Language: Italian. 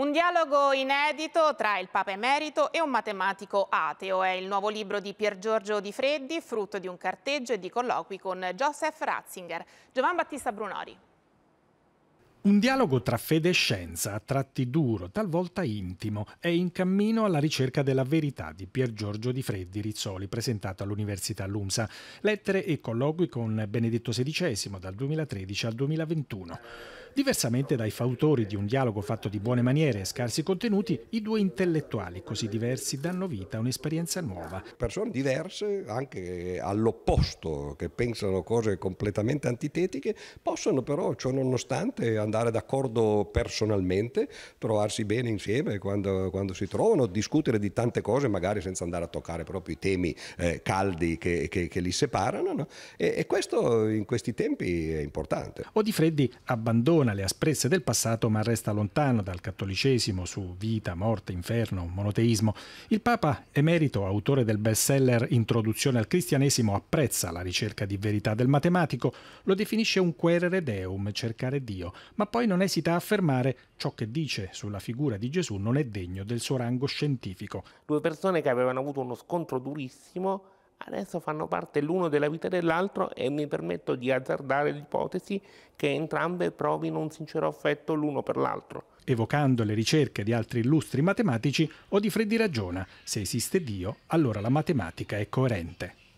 Un dialogo inedito tra il Papa emerito e un matematico ateo è il nuovo libro di Pier Giorgio Di Freddi, frutto di un carteggio e di colloqui con Joseph Ratzinger. Giovan Battista Brunori. Un dialogo tra fede e scienza, a tratti duro, talvolta intimo, è in cammino alla ricerca della verità di Pier Giorgio Di Freddi Rizzoli, presentato all'Università Lumsa. Lettere e colloqui con Benedetto XVI dal 2013 al 2021. Diversamente dai fautori di un dialogo fatto di buone maniere e scarsi contenuti, i due intellettuali così diversi danno vita a un'esperienza nuova. Persone diverse, anche all'opposto, che pensano cose completamente antitetiche, possono però, ciò nonostante, andare d'accordo personalmente, trovarsi bene insieme quando, quando, si trovano, discutere di tante cose, magari senza andare a toccare proprio i temi eh, caldi che, che, che, li separano. No? E, e questo in questi tempi è importante. O di Freddi abbandona abbandona le asprezze del passato ma resta lontano dal cattolicesimo su vita, morte, inferno, monoteismo. Il Papa emerito, autore del bestseller Introduzione al cristianesimo, apprezza la ricerca di verità del matematico, lo definisce un querere deum, cercare Dio, ma poi non esita a affermare ciò che dice sulla figura di Gesù non è degno del suo rango scientifico. Due persone che avevano avuto uno scontro durissimo adesso fanno parte l'uno della vita dell'altro e mi permetto di azzardare l'ipotesi che entrambe provino un sincero affetto l'uno per l'altro. Evocando le ricerche di altri illustri matematici, Odifreddi ragiona, se esiste Dio, allora la matematica è coerente.